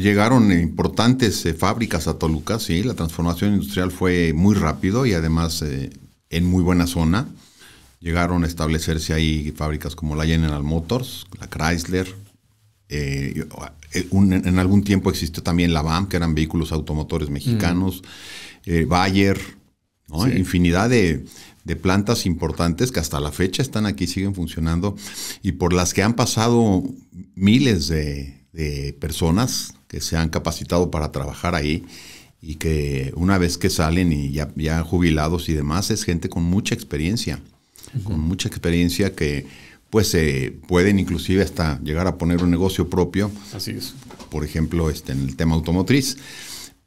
Llegaron importantes eh, fábricas a Toluca, sí, la transformación industrial fue muy rápido y además eh, en muy buena zona. Llegaron a establecerse ahí fábricas como la General Motors, la Chrysler. Eh, ah, en algún tiempo existió también la BAM, que eran vehículos automotores mexicanos, mm. Bayer, infinidad de plantas importantes que hasta la fecha están aquí, siguen funcionando y por las que han pasado miles de, de personas que se han capacitado para trabajar ahí y que una vez que salen y ya, ya jubilados y demás, es gente con mucha experiencia, con mucha experiencia que pues se pueden inclusive hasta llegar a poner un negocio propio. Así es. Por ejemplo, este, en el tema automotriz.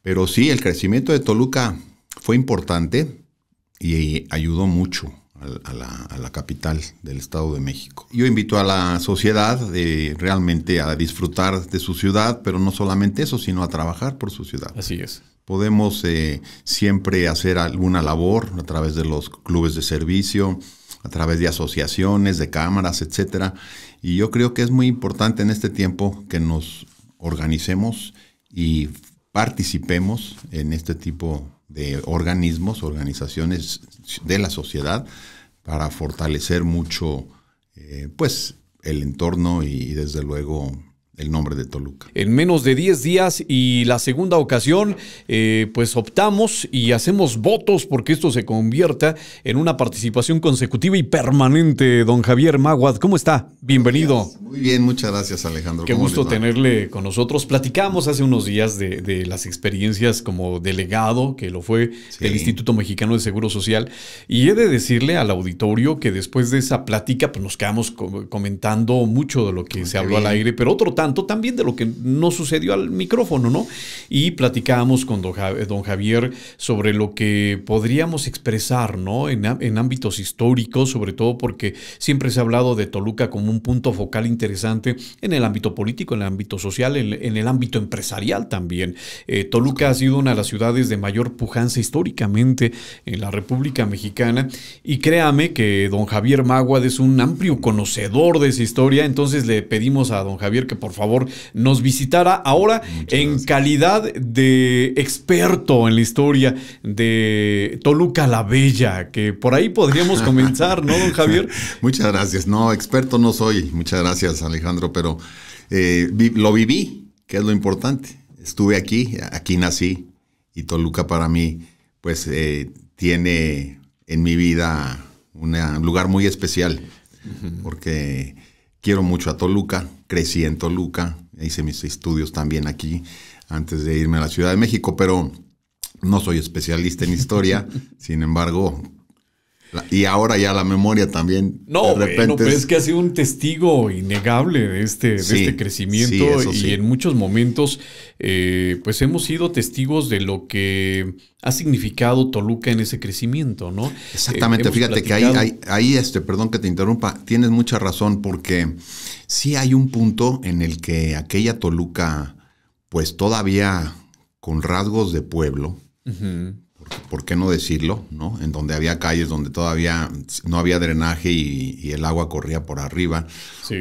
Pero sí, el crecimiento de Toluca fue importante y ayudó mucho a la, capital del Estado de México. Yo invito a la sociedad de realmente a disfrutar de su ciudad, pero no solamente eso, sino a trabajar por su ciudad. Así es. Podemos eh, siempre hacer alguna labor a través de los clubes de servicio, a través de asociaciones, de cámaras, etcétera. Y yo creo que es muy importante en este tiempo que nos organicemos y participemos en este tipo de de organismos, organizaciones de la sociedad para fortalecer mucho eh, pues, el entorno y desde luego el nombre de Toluca. En menos de 10 días y la segunda ocasión, eh, pues optamos y hacemos votos porque esto se convierta en una participación consecutiva y permanente. Don Javier Maguad, ¿cómo está? Bienvenido. Muy bien, muchas gracias Alejandro. Qué gusto tenerle con nosotros. Platicamos hace unos días de, las experiencias como delegado, que lo fue sí. del Instituto Mexicano de Seguro Social, y he de decirle al auditorio que después de esa plática pues, nos quedamos comentando mucho de lo que se habló al aire, pero otro tanto tanto también de lo que no sucedió al micrófono, ¿no? Y platicábamos con don Javier sobre lo que podríamos expresar, ¿no? En, ámbitos históricos, sobre todo porque siempre se ha hablado de Toluca como un punto focal interesante en el ámbito político, en el ámbito social, en, el ámbito empresarial también. Eh, Toluca ha sido una de las ciudades de mayor pujanza históricamente en la República Mexicana y créame que don Javier Maguad es un amplio conocedor de esa historia, entonces le pedimos a don Javier que por favor nos visitara ahora en calidad de experto en la historia de Toluca la Bella, que por ahí podríamos comenzar, ¿no, don Javier? Muchas gracias. No, experto no soy. Muchas gracias, Alejandro, pero eh, lo viví, que es lo importante. Estuve aquí, aquí nací, y Toluca para mí, pues, eh, tiene en mi vida un lugar muy especial, porque quiero mucho a Toluca, crecí en Toluca, hice mis estudios también aquí antes de irme a la Ciudad de México, pero no soy especialista en historia, sin embargo, y ahora ya la memoria también. No, de repente es que ha sido un testigo innegable de este, de este crecimiento y en muchos momentos eh, pues hemos sido testigos de lo que ha significado Toluca en ese crecimiento, ¿no? Exactamente, eh, fíjate que ahí, ahí, este, perdón que te interrumpa, tienes mucha razón porque sí hay un punto en el que aquella Toluca pues todavía con rasgos de pueblo, ¿por qué no decirlo? ¿no? En donde había calles donde todavía no había drenaje y, el agua corría por arriba.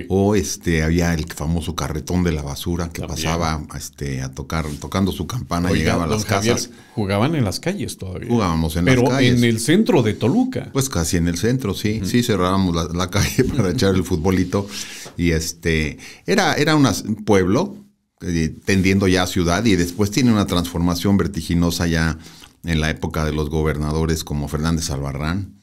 O este, había el famoso carretón de la basura que pasaba este, a tocar, tocando su campana, llegaba a las casas. Jugaban en las calles todavía. Jugábamos en las calles. Pero en el centro de Toluca. Pues casi en el centro, sí. Sí, cerrábamos la, calle para echar el futbolito. Y este, era, era un pueblo eh, tendiendo ya a ciudad y después tiene una transformación vertiginosa ya en la época de los gobernadores como Fernández Albarrán.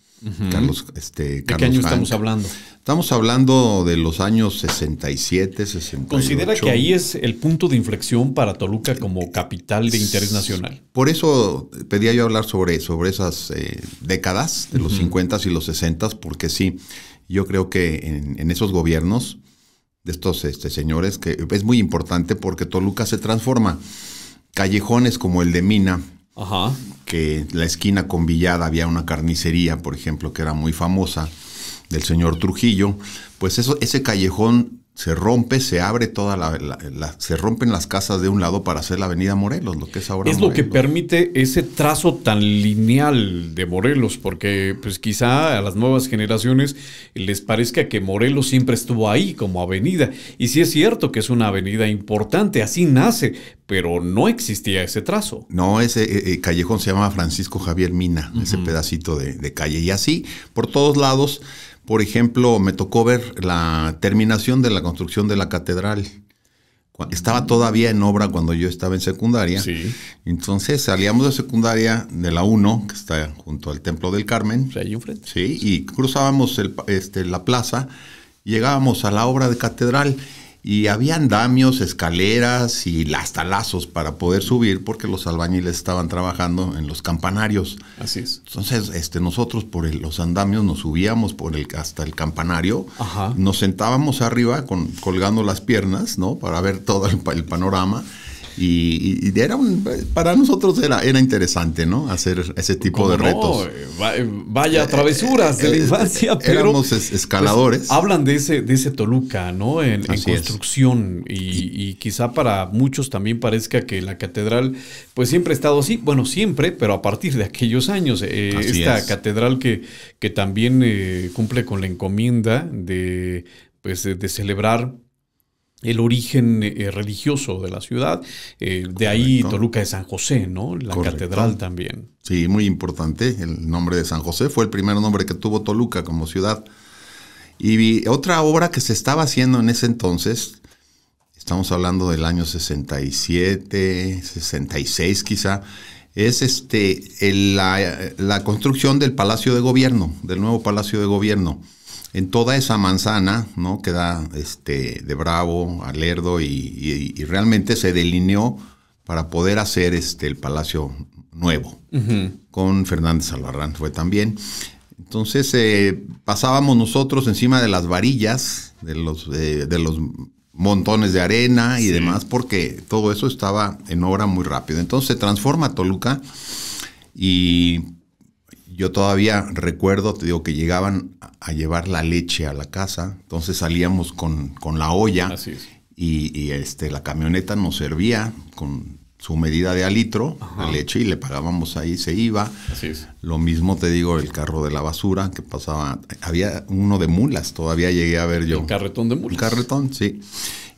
Carlos, este, ¿De qué año estamos hablando? Estamos hablando de los años 67, 68. ¿Considera que ahí es el punto de inflexión para Toluca como capital de interés nacional? Por eso pedía yo hablar sobre, sobre esas eh, décadas de los 50 s y los 60, porque sí, yo creo que en, esos gobiernos de estos este, señores, que es muy importante porque Toluca se transforma. Callejones como el de Mina, Ajá que la esquina con Villada había una carnicería, por ejemplo, que era muy famosa, del señor Trujillo, pues eso, ese callejón se rompe, se abre toda la, se rompen las casas de un lado para hacer la avenida Morelos, lo que es ahora. Es lo que permite ese trazo tan lineal de Morelos, porque pues quizá a las nuevas generaciones les parezca que Morelos siempre estuvo ahí como avenida. Y sí es cierto que es una avenida importante, así nace, pero no existía ese trazo. No, ese eh, eh, callejón se llama Francisco Javier Mina, ese pedacito de calle. Y así, por todos lados por ejemplo, me tocó ver la terminación de la construcción de la catedral. Estaba todavía en obra cuando yo estaba en secundaria. Entonces salíamos de secundaria de la 1, que está junto al Templo del Carmen. Sí, y cruzábamos este, la plaza, llegábamos a la obra de catedral y había andamios, escaleras y hasta para poder subir porque los albañiles estaban trabajando en los campanarios. Así es. Entonces, este, nosotros por los andamios nos subíamos por el, hasta el campanario, nos sentábamos arriba con, colgando las piernas, ¿no? Para ver todo el panorama y, era un, para nosotros era, era interesante, ¿no? Hacer ese tipo de retos. Eh, vaya travesuras de la eh, eh, infancia, pero éramos escaladores. Pues, hablan de ese, de ese Toluca, ¿no? En, construcción y, quizá para muchos también parezca que la catedral, pues siempre ha estado así. Bueno, siempre, pero a partir de aquellos años, esta catedral que, que también cumple con la encomienda de pues de celebrar el origen eh, religioso de la ciudad. Eh, de ahí Toluca de San José, ¿no? La catedral también. Sí, muy importante. El nombre de San José fue el primer nombre que tuvo Toluca como ciudad. Y otra obra que se estaba haciendo en ese entonces, estamos hablando del año 67, 66 quizá, es este, la, la construcción del Palacio de Gobierno, del nuevo Palacio de Gobierno en toda esa manzana, ¿no? Que da este, de Bravo alerdo y, realmente se delineó para poder hacer este, el Palacio Nuevo con Fernández Albarrán, fue también. Entonces eh, pasábamos nosotros encima de las varillas, de los, eh, de los montones de arena y demás, porque todo eso estaba en obra muy rápido. Entonces se transforma Toluca y yo todavía recuerdo, te digo, que llegaban a llevar la leche a la casa, entonces salíamos con, con la olla y, este, la camioneta nos servía con su medida de alitro la de leche y le pagábamos ahí, se iba. Así es. Lo mismo te digo, el carro de la basura que pasaba, había uno de mulas, todavía llegué a ver yo. un carretón de mulas. El carretón, sí.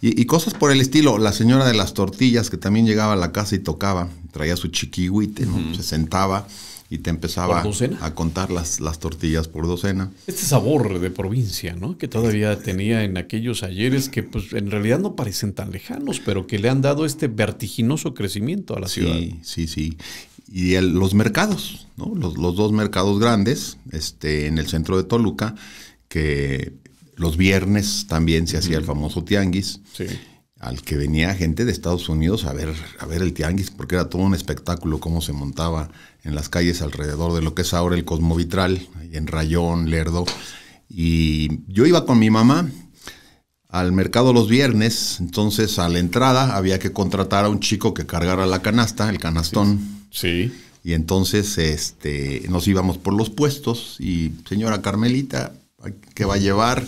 Y, cosas por el estilo. La señora de las tortillas que también llegaba a la casa y tocaba, traía su chiquihuite, ¿no? se sentaba y te empezaba a contar las, las tortillas por docena. Este sabor de provincia, ¿no? Que todavía este, tenía en aquellos ayeres que pues en realidad no parecen tan lejanos, pero que le han dado este vertiginoso crecimiento a la ciudad. Sí, sí, sí. Y los mercados, ¿no? Los, dos mercados grandes, este, en el centro de Toluca, que los viernes también se hacía el famoso tianguis al que venía gente de Estados Unidos a ver, a ver el tianguis, porque era todo un espectáculo cómo se montaba en las calles alrededor de lo que es ahora el Cosmovitral, en Rayón, Lerdo. Y yo iba con mi mamá al mercado los viernes, entonces a la entrada había que contratar a un chico que cargara la canasta, el canastón. Sí. Y entonces este, nos íbamos por los puestos y señora Carmelita, ¿qué va a llevar?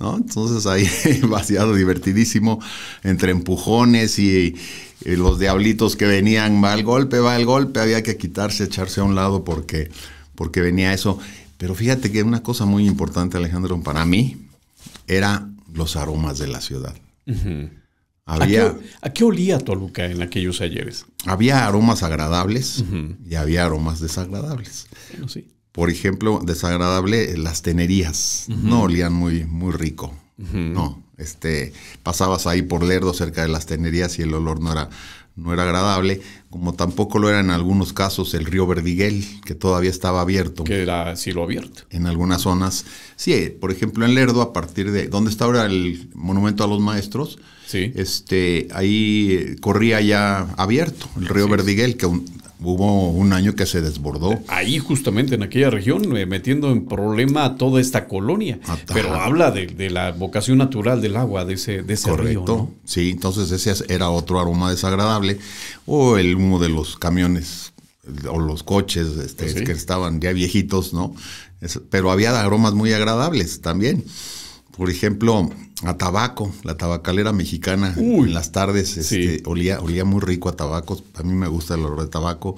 Entonces ahí vaciado, divertidísimo, entre empujones y, los diablitos que venían, va el golpe, va el golpe, había que quitarse, echarse a un lado porque, porque venía eso. Pero fíjate que una cosa muy importante, Alejandro, para mí, era los aromas de la ciudad. había, ¿A, qué, olía Toluca en aquellos ayeres? Había aromas agradables y había aromas desagradables. Bueno, sí. Por ejemplo, desagradable eh, las tenerías. No olían muy, muy rico. No. Este, pasabas ahí por Lerdo cerca de las tenerías y el olor no era, no era agradable, como tampoco lo era en algunos casos el río Verdiguel, que todavía estaba abierto. Que era cielo abierto. En algunas zonas. Sí, eh, por ejemplo en Lerdo, a partir de donde está ahora el monumento a los maestros, sí. este, ahí eh, corría ya abierto el río Verdiguel, que Hubo un año que se desbordó. Ahí justamente en aquella región, eh, metiendo en problema a toda esta colonia. Pero habla de, la vocación natural del agua, de ese, de Correcto. Sí, entonces ese era otro aroma desagradable. O el humo de los camiones o los coches este, que estaban ya viejitos, ¿no? pero había aromas muy agradables también por ejemplo, a tabaco, la tabacalera mexicana en las tardes este, olía, olía muy rico a tabaco, a mí me gusta el olor de tabaco.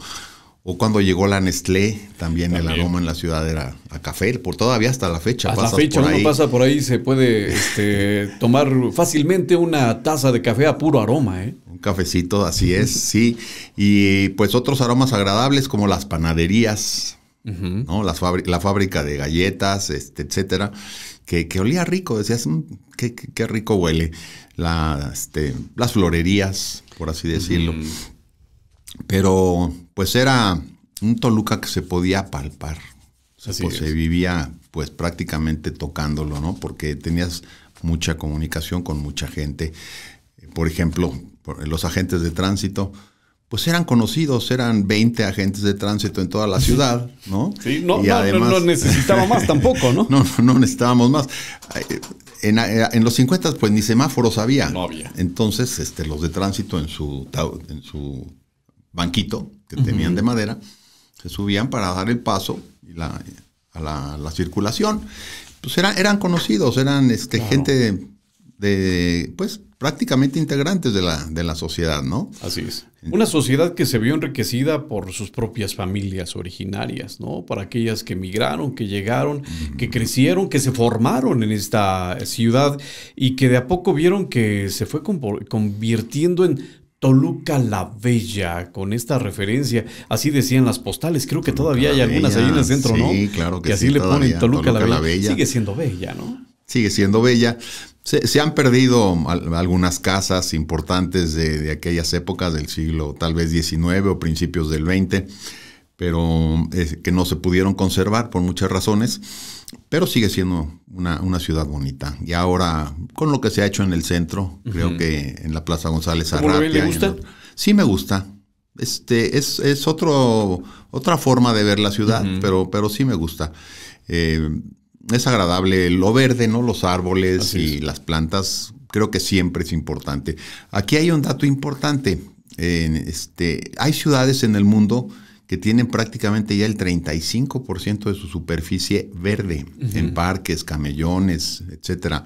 O cuando llegó la Nestlé, también, el aroma en la ciudad era a café, por todavía hasta la fecha. Hasta la fecha uno pasa por ahí, se puede este, tomar fácilmente una taza de café a puro aroma. ¿eh? Un cafecito, así es, sí. Y pues otros aromas agradables como las panaderías, ¿no? la fábrica de galletas, este, etcétera, que, que olía rico, decías, mm, qué, rico huele. Este, las florerías, por así decirlo. Pero pues era un Toluca que se podía palpar. Pues, se, vivía pues prácticamente tocándolo, ¿no? Porque tenías mucha comunicación con mucha gente. Por ejemplo, los agentes de tránsito, pues eran conocidos, eran 20 agentes de tránsito en toda la ciudad, ¿no? Sí, no, no, no, necesitaba más tampoco, ¿no? ¿no? No, no, necesitábamos más. En, los 50 pues ni semáforos había. No había. Entonces, este, los de tránsito en su, en su banquito que tenían de madera, se subían para dar el paso y la, a la, circulación. Pues eran, eran conocidos, eran este, gente de, pues, prácticamente integrantes de la, de la sociedad, ¿no? Así es. Una sociedad que se vio enriquecida por sus propias familias originarias, ¿no? Para aquellas que emigraron, que llegaron, que crecieron, que se formaron en esta ciudad y que de a poco vieron que se fue convirtiendo en Toluca la Bella, con esta referencia, así decían las postales, creo que todavía hay algunas ahí en el centro, ¿no? Sí, claro que, así le ponen Toluca, la, la, bella. Sigue siendo bella, ¿no? Sigue siendo bella. Se, han perdido algunas casas importantes de, aquellas épocas del siglo tal vez 19 o principios del 20. pero eh, que no se pudieron conservar por muchas razones, pero sigue siendo una, ciudad bonita. Y ahora, con lo que se ha hecho en el centro, creo que en la Plaza González Arratia... gusta? sí me gusta. Este, es, otro, otra forma de ver la ciudad, pero, pero sí me gusta. Eh, es agradable lo verde, ¿no? Los árboles y las plantas, creo que siempre es importante. Aquí hay un dato importante. este, hay ciudades en el mundo que tienen prácticamente ya el 35% de su superficie verde, en parques, camellones, etcétera.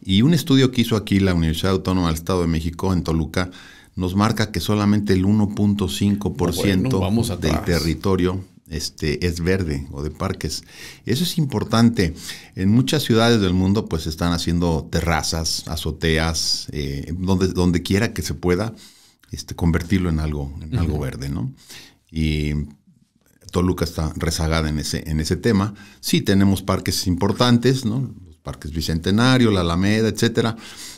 Y un estudio que hizo aquí la Universidad Autónoma del Estado de México, en Toluca, nos marca que solamente el 1.5% del territorio este, es verde o de parques. Eso es importante. En muchas ciudades del mundo pues están haciendo terrazas, azoteas, eh, donde, donde quiera que se pueda este, convertirlo en algo, en algo verde, ¿no? Y Toluca está rezagada en ese, en ese tema. Sí tenemos parques importantes, ¿no? Los parques Bicentenario, la Alameda, etcétera,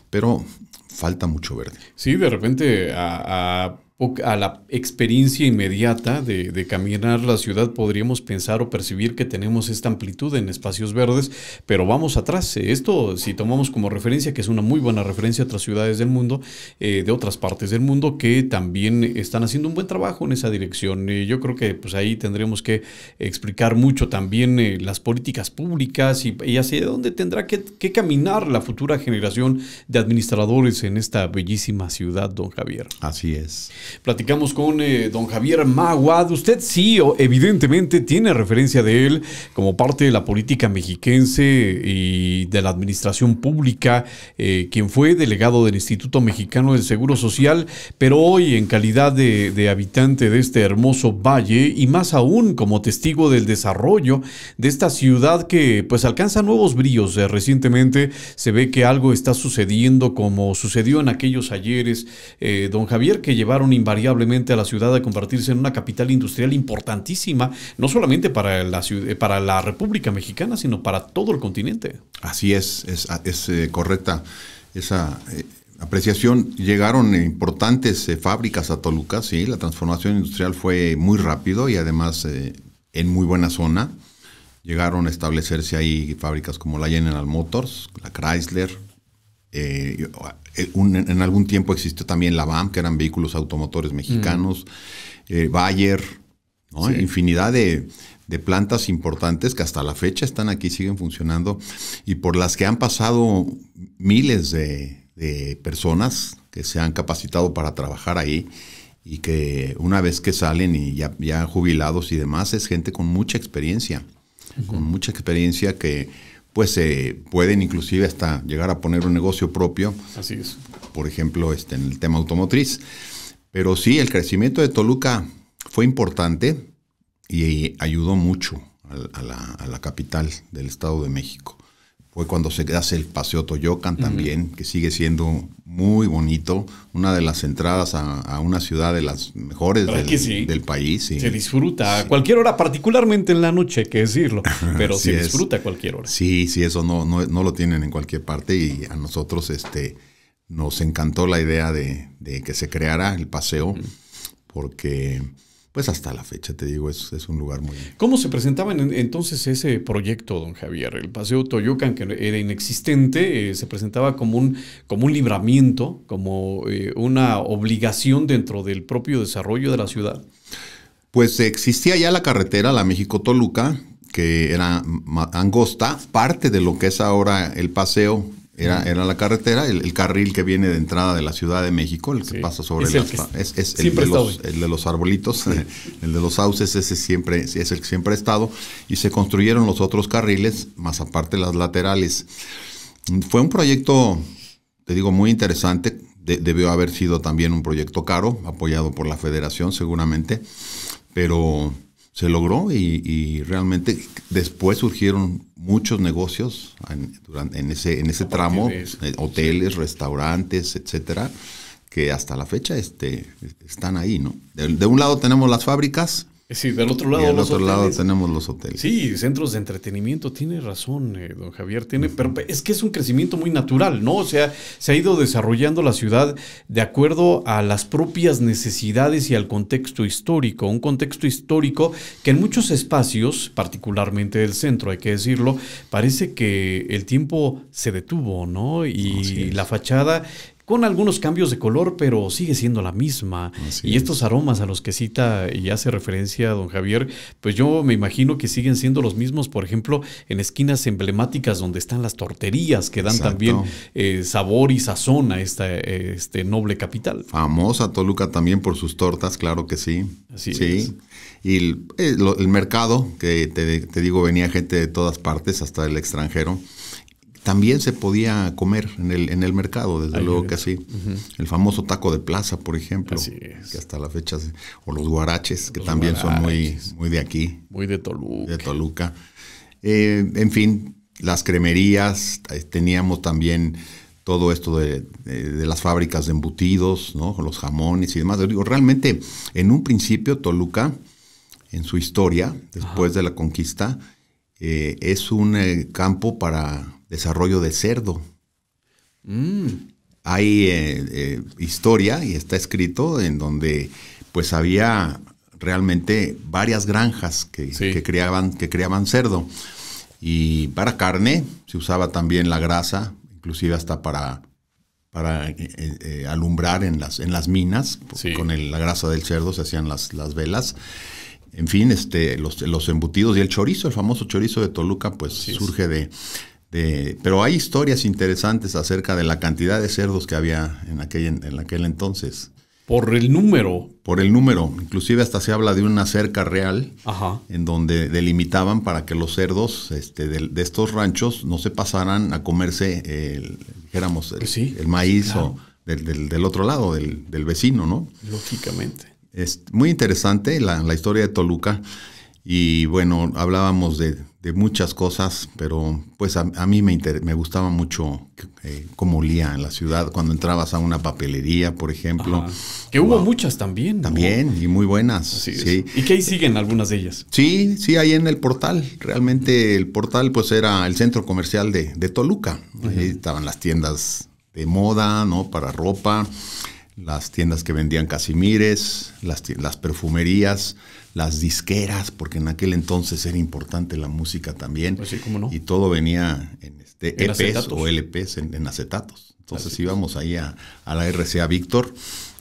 pero falta mucho verde. Sí, de repente a a la experiencia inmediata de, caminar la ciudad podríamos pensar o percibir que tenemos esta amplitud en espacios verdes, pero vamos atrás. Eh, esto, si tomamos como referencia, que es una muy buena referencia a otras ciudades del mundo, eh, de otras partes del mundo, que también están haciendo un buen trabajo en esa dirección. Eh, yo creo que pues ahí tendremos que explicar mucho también las políticas públicas y, hacia dónde tendrá que caminar la futura generación de administradores en esta bellísima ciudad, don Javier. Así es. Platicamos con eh, don Javier Maguad. Usted sí, evidentemente, tiene referencia de él como parte de la política mexiquense y de la administración pública, eh, quien fue delegado del Instituto Mexicano del Seguro Social, pero hoy en calidad de, habitante de este hermoso valle y más aún como testigo del desarrollo de esta ciudad que pues alcanza nuevos brillos. Eh, recientemente se ve que algo está sucediendo como sucedió en aquellos ayeres, don Javier, que llevaron invariablemente a la ciudad de convertirse en una capital industrial importantísima, no solamente para la, eh, para la República Mexicana, sino para todo el continente. Así es, es, ah, eh, correcta esa eh, apreciación. Llegaron importantes fábricas a Toluca, sí, la transformación industrial fue muy rápido y además en muy buena zona. Llegaron a establecerse ahí fábricas como la General Motors, la Chrysler, eh, eh, en algún tiempo existió también la BAM, que eran vehículos automotores mm. mexicanos, eh, Bayer, infinidad de, plantas importantes que hasta la fecha están aquí, siguen funcionando y por las que han pasado miles de, personas que se han capacitado para trabajar ahí y que una vez que salen y ya, ya jubilados y demás, es gente con mucha experiencia, con mucha experiencia que pues se eh, pueden inclusive hasta llegar a poner un negocio propio. Así es. Por ejemplo, este, en el tema automotriz. Pero sí, el crecimiento de Toluca fue importante y eh, ayudó mucho a la capital del Estado de México fue cuando se hace el Paseo Toyocan también, que sigue siendo muy bonito, una de las entradas a, una ciudad de las mejores del, país. Se disfruta a cualquier hora, particularmente en la noche, hay que decirlo, pero se disfruta a cualquier hora. Sí, sí, eso no, no, lo tienen en cualquier parte y a nosotros este, nos encantó la idea de, que se creara el paseo, porque pues hasta la fecha, te digo, es, un lugar muy... ¿Cómo se presentaba entonces ese proyecto, don Javier? El Paseo Toyucan, que era inexistente, eh, se presentaba como un, como un libramiento, como eh, una obligación dentro del propio desarrollo de la ciudad. Pues existía ya la carretera, la México-Toluca, que era angosta, parte de lo que es ahora el paseo Mm. Era, la carretera, el, carril que viene de entrada de la Ciudad de México, el que pasa sobre es el, el, de los, el, arbolitos, el de los sauces, ese siempre es el que siempre ha estado, y se construyeron los otros carriles, más aparte las laterales. Fue un proyecto, te digo, muy interesante, debió haber sido también un proyecto caro, apoyado por la federación seguramente, pero se logró y, realmente después surgieron muchos negocios en, ese, en ese tramo, eh, hoteles, restaurantes, etcétera, que hasta la fecha este, están ahí, ¿no? De, de, un lado tenemos las fábricas Sí, del otro lado. tenemos los hoteles. Sí, centros de entretenimiento. Tiene razón, eh, don Javier. Tiene, pero es que es un crecimiento muy natural, ¿no? O sea, se ha ido desarrollando la ciudad de acuerdo a las propias necesidades y al contexto histórico. Un contexto histórico que en muchos espacios, particularmente del centro, hay que decirlo, parece que el tiempo se detuvo, ¿no? Y la fachada con algunos cambios de color, pero sigue siendo la misma. y estos aromas a los que cita y hace referencia don Javier, pues yo me imagino que siguen siendo los mismos, por ejemplo, en esquinas emblemáticas donde están las torterías que dan también eh, sabor y sazón a esta este noble capital. Famosa Toluca también por sus tortas, claro que sí. Así sí. Y eh, el, mercado, que te, te digo, venía gente de todas partes, hasta el extranjero también se podía comer en el, en el mercado, desde luego que sí. El famoso taco de plaza, por ejemplo, hasta la fecha, o los guaraches, que también son muy, muy de aquí. Muy de Toluca. De Toluca. Eh, en fin, las cremerías, teníamos también todo esto de, las fábricas de embutidos, ¿no? los jamones y demás. realmente, en un principio, Toluca, en su historia, después de la conquista, eh, es un eh, campo para desarrollo de cerdo. Mm. Hay eh, eh, historia y está escrito en donde pues había realmente varias granjas que, que, criaban, cerdo. Y para carne se usaba también la grasa, inclusive hasta para, para eh, alumbrar en las, en las minas. Con la grasa del cerdo se hacían las, las velas. En fin, este, los, los embutidos y el chorizo, el famoso chorizo de Toluca, pues surge de, pero hay historias interesantes acerca de la cantidad de cerdos que había en aquel, en aquel entonces. Por el número. Por el número. Inclusive hasta se habla de una cerca real en donde delimitaban para que los cerdos este, de, estos ranchos no se pasaran a comerse, el, pues el, maíz del, otro lado, del, del, vecino, ¿no? Lógicamente. Es muy interesante la historia de Toluca. Y bueno, hablábamos de, de muchas cosas, pero pues a, mí me, me gustaba mucho eh, cómo olía en la ciudad, cuando entrabas a una papelería, por ejemplo. Que hubo muchas también. También, y muy buenas. ¿Y que ahí siguen algunas de ellas? Sí, sí, ahí en el portal. Realmente el portal pues era el centro comercial de, Toluca. Ahí estaban las tiendas de moda, ¿no? Para ropa, las tiendas que vendían casimires, las, las perfumerías las disqueras, porque en aquel entonces era importante la música también. Pues sí, cómo no. Y todo venía en este ¿En e o LPs en, acetatos. Entonces íbamos ahí a, la RCA Víctor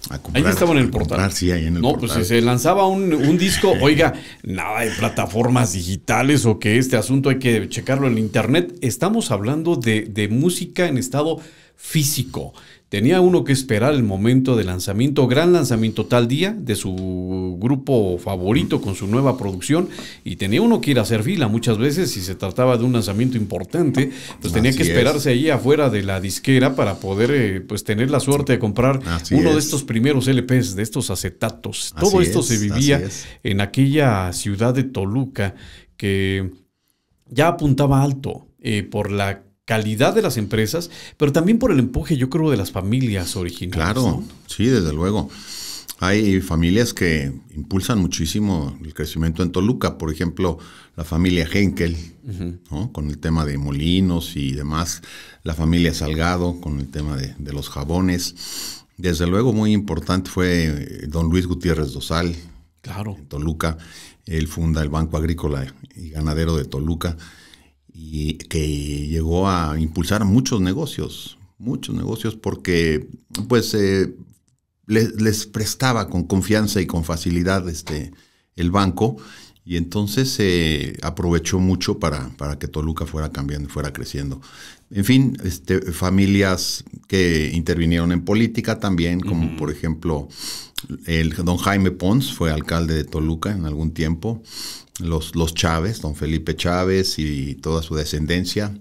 a comprar. Ahí estaban en el portal. sí, ahí en el portal. no, pues si se lanzaba un, disco, oiga, nada de plataformas digitales o que este asunto hay que checarlo en internet. Estamos hablando de, de música en estado físico. Tenía uno que esperar el momento de lanzamiento, gran lanzamiento tal día de su grupo favorito con su nueva producción y tenía uno que ir a hacer fila muchas veces si se trataba de un lanzamiento importante, pues tenía que esperarse ahí afuera de la disquera para poder eh, pues tener la suerte de comprar uno de estos primeros LPs, de estos acetatos. Todo esto se vivía en aquella ciudad de Toluca que ya apuntaba alto eh, por la calidad de las empresas, pero también por el empuje, yo creo, de las familias originales. Claro, sí, desde luego. Hay familias que impulsan muchísimo el crecimiento en Toluca, por ejemplo, la familia Henkel, con el tema de molinos y demás, la familia Salgado, con el tema de, los jabones. Desde luego, muy importante fue eh, don Luis Gutiérrez Dosal, en Toluca. Él funda el Banco Agrícola y Ganadero de Toluca y que llegó a impulsar muchos negocios, muchos negocios, porque pues eh, les, prestaba con confianza y con facilidad este, el banco. Y entonces se eh, aprovechó mucho para, para, que Toluca fuera cambiando, fuera creciendo. En fin, este, familias que intervinieron en política también, como por ejemplo el don Jaime Pons, fue alcalde de Toluca en algún tiempo los, Chávez, don Felipe Chávez y toda su descendencia.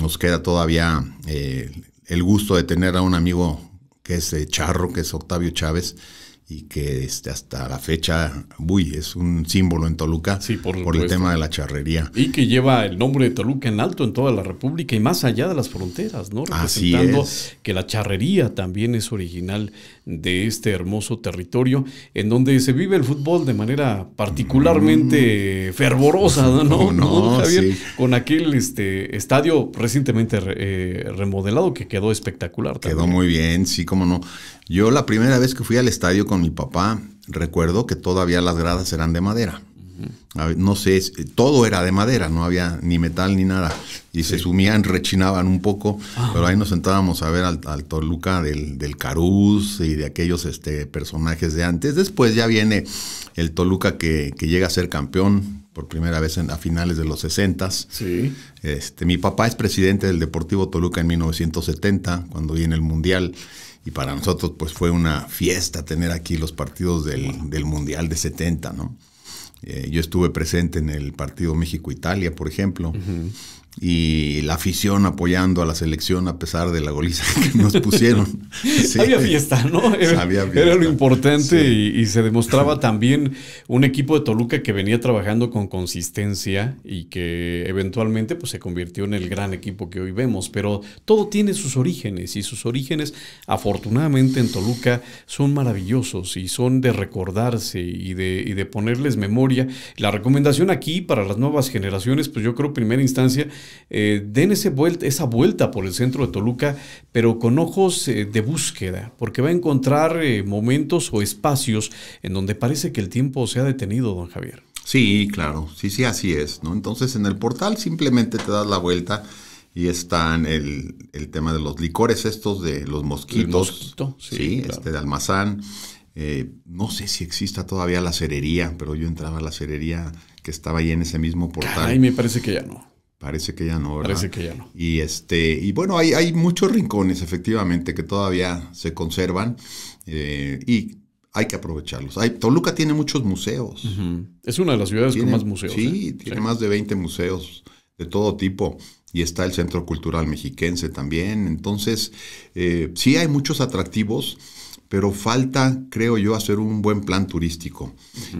Nos queda todavía eh, el gusto de tener a un amigo que es eh, Charro, que es Octavio Chávez, y que este, hasta la fecha, uy, es un símbolo en Toluca por, el tema de la charrería. Y que lleva el nombre de Toluca en alto en toda la República y más allá de las fronteras, ¿no? Representando que la charrería también es original de este hermoso territorio, en donde se vive el fútbol de manera particularmente mm. fervorosa, ¿no? no, Con aquel este, estadio recientemente eh, remodelado que quedó espectacular. Quedó muy bien, sí, cómo no. Yo la primera vez que fui al estadio con mi papá, recuerdo que todavía las gradas eran de madera. No sé, todo era de madera, no había ni metal ni nada. Y se sumían, rechinaban un poco, ah. pero ahí nos sentábamos a ver al, Toluca del, del, y de aquellos este, personajes de antes. Después ya viene el Toluca que, llega a ser campeón por primera vez en, a finales de los 60. Este, mi papá es presidente del Deportivo Toluca en 1970, cuando viene el Mundial. Y para nosotros pues fue una fiesta tener aquí los partidos del, del Mundial de 70, ¿no? Eh, yo estuve presente en el partido México-Italia, por ejemplo y la afición apoyando a la selección a pesar de la goliza que nos pusieron. Sí. Había fiesta, ¿no? Era, lo importante y, se demostraba también un equipo de Toluca que venía trabajando con consistencia y que eventualmente pues, se convirtió en el gran equipo que hoy vemos. Pero todo tiene sus orígenes y sus orígenes afortunadamente en Toluca son maravillosos y son de recordarse y de, y de ponerles memoria. La recomendación aquí para las nuevas generaciones, pues yo creo primera instancia, eh, den ese vuelta, esa vuelta por el centro de Toluca, pero con ojos eh, de búsqueda, porque va a encontrar eh, momentos o espacios en donde parece que el tiempo se ha detenido, don Javier. Sí, claro, sí, sí, así es. ¿no? Entonces en el portal simplemente te das la vuelta y están el, tema de los licores estos de los mosquitos. sí, este de almazán. no sé si exista todavía la cerería, pero yo entraba a la cerería que estaba ahí en ese mismo portal. Ay, me parece que ya no. Parece que ya no, ¿verdad? Parece que ya no. Y, este, y bueno, hay, hay muchos rincones, efectivamente, que todavía se conservan eh, y hay que aprovecharlos. Hay, Toluca tiene muchos museos. Es una de las ciudades con más museos. Sí, ¿eh? tiene más de 20 museos de todo tipo. Y está el Centro Cultural Mexiquense también. Entonces, eh, sí hay muchos atractivos pero falta, creo yo, hacer un buen plan turístico.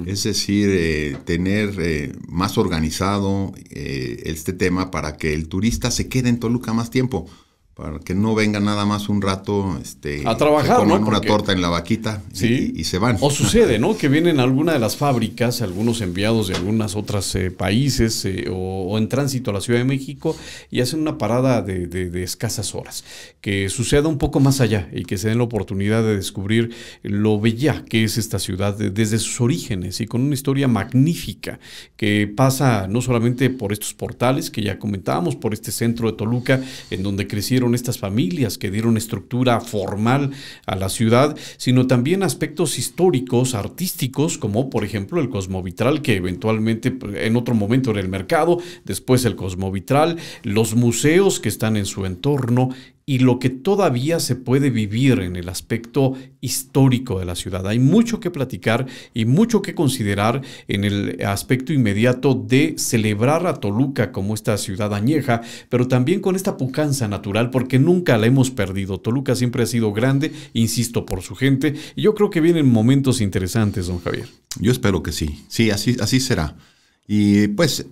Es decir, eh, tener eh, más organizado eh, este tema para que el turista se quede en Toluca más tiempo para que no venga nada más un rato este, a trabajar, se una torta en la vaquita y, se van. O sucede, ¿no? Que vienen alguna de las fábricas, algunos enviados de algunas otras eh, países eh, o, en tránsito a la Ciudad de México y hacen una parada de, de, escasas horas. Que suceda un poco más allá y que se den la oportunidad de descubrir lo bella que es esta ciudad desde sus orígenes y con una historia magnífica que pasa no solamente por estos portales que ya comentábamos, por este centro de Toluca en donde crecieron estas familias, que dieron estructura formal a la ciudad, sino también aspectos históricos, artísticos, como por ejemplo el cosmovitral, que eventualmente pues, en otro momento era el mercado, después el cosmovitral, los museos que están en su entorno y lo que todavía se puede vivir en el aspecto histórico de la ciudad. Hay mucho que platicar y mucho que considerar en el aspecto inmediato de celebrar a Toluca como esta ciudad añeja, pero también con esta pujanza natural porque nunca la hemos perdido. Toluca siempre ha sido grande, insisto, por su gente, y yo creo que vienen momentos interesantes, don Javier. Yo espero que sí, sí, así, así será. Y pues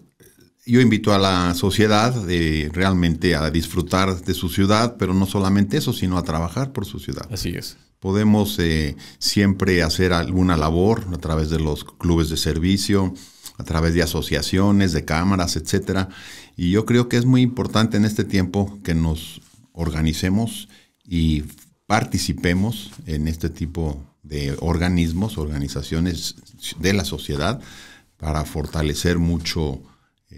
yo invito a la sociedad de eh, realmente a disfrutar de su ciudad, pero no solamente eso, sino a trabajar por su ciudad. Así es. Podemos eh, siempre hacer alguna labor a través de los clubes de servicio, a través de asociaciones, de cámaras, etcétera. Y yo creo que es muy importante en este tiempo que nos organicemos y participemos en este tipo de organismos, organizaciones de la sociedad para fortalecer mucho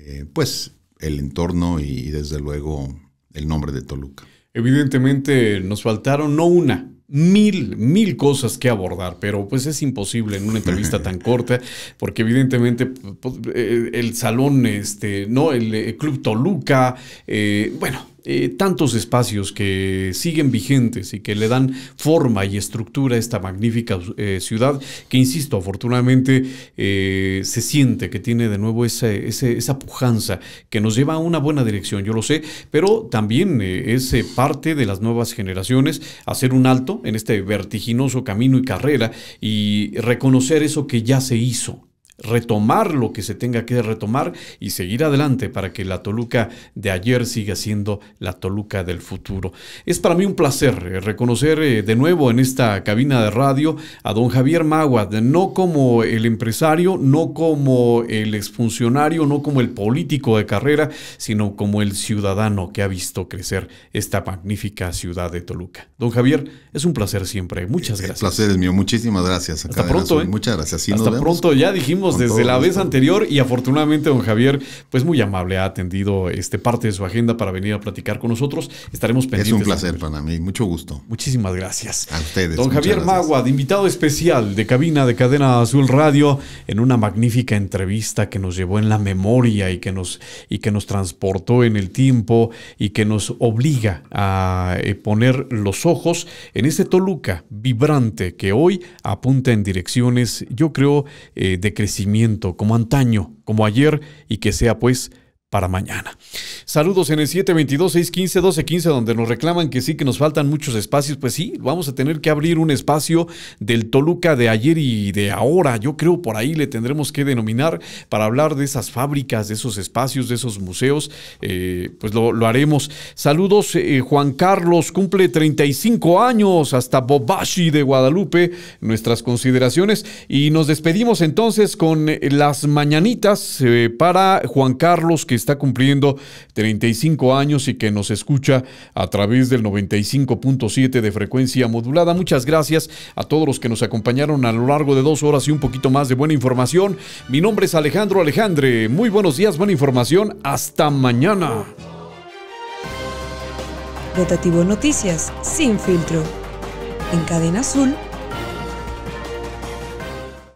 eh, pues el entorno y desde luego el nombre de Toluca. Evidentemente nos faltaron no una, mil, mil cosas que abordar, pero pues es imposible en una entrevista tan corta, porque evidentemente pues, eh, el salón, este, no, el eh, Club Toluca, eh, bueno, tantos espacios que siguen vigentes y que le dan forma y estructura a esta magnífica ciudad que, insisto, afortunadamente se siente que tiene de nuevo esa, esa, esa pujanza que nos lleva a una buena dirección, yo lo sé, pero también ese paso parte de las nuevas generaciones hacer un alto en este vertiginoso camino y carrera y reconocer eso que ya se hizo retomar lo que se tenga que retomar y seguir adelante para que la Toluca de ayer siga siendo la Toluca del futuro. Es para mí un placer eh, reconocer eh, de nuevo en esta cabina de radio a don Javier Maguad, no como el empresario, no como el exfuncionario, no como el político de carrera, sino como el ciudadano que ha visto crecer esta magnífica ciudad de Toluca. Don Javier, es un placer siempre. Muchas gracias. El placer es mío. Muchísimas gracias. Hasta pronto. ¿eh? Muchas gracias. Hasta pronto. Ya dijimos desde la vez anterior y afortunadamente don Javier, pues muy amable, ha atendido este, parte de su agenda para venir a platicar con nosotros. Estaremos pendientes. Es un placer para mí, mucho gusto. Muchísimas gracias. A ustedes. Don Javier Maguad, invitado especial de cabina de Cadena Azul Radio, en una magnífica entrevista que nos llevó en la memoria y que nos, y que nos transportó en el tiempo y que nos obliga a eh, poner los ojos en ese Toluca vibrante que hoy apunta en direcciones, yo creo, eh, de crecimiento como antaño, como ayer, y que sea pues para mañana. Saludos en el 722-615-1215, donde nos reclaman que sí, que nos faltan muchos espacios. Pues sí, vamos a tener que abrir un espacio del Toluca de ayer y de ahora. Yo creo por ahí le tendremos que denominar para hablar de esas fábricas, de esos espacios, de esos museos. Eh, pues lo, haremos. Saludos, eh, Juan Carlos, cumple 35 años, hasta Bobashi de Guadalupe, nuestras consideraciones. Y nos despedimos entonces con eh, las mañanitas para Juan Carlos, que está cumpliendo 35 años y que nos escucha a través del 95.7 de frecuencia modulada. Muchas gracias a todos los que nos acompañaron a lo largo de dos horas y un poquito más de buena información. Mi nombre es Alejandro Alejandre. Muy buenos días, buena información. Hasta mañana. Rotativo Noticias, sin filtro. En cadena azul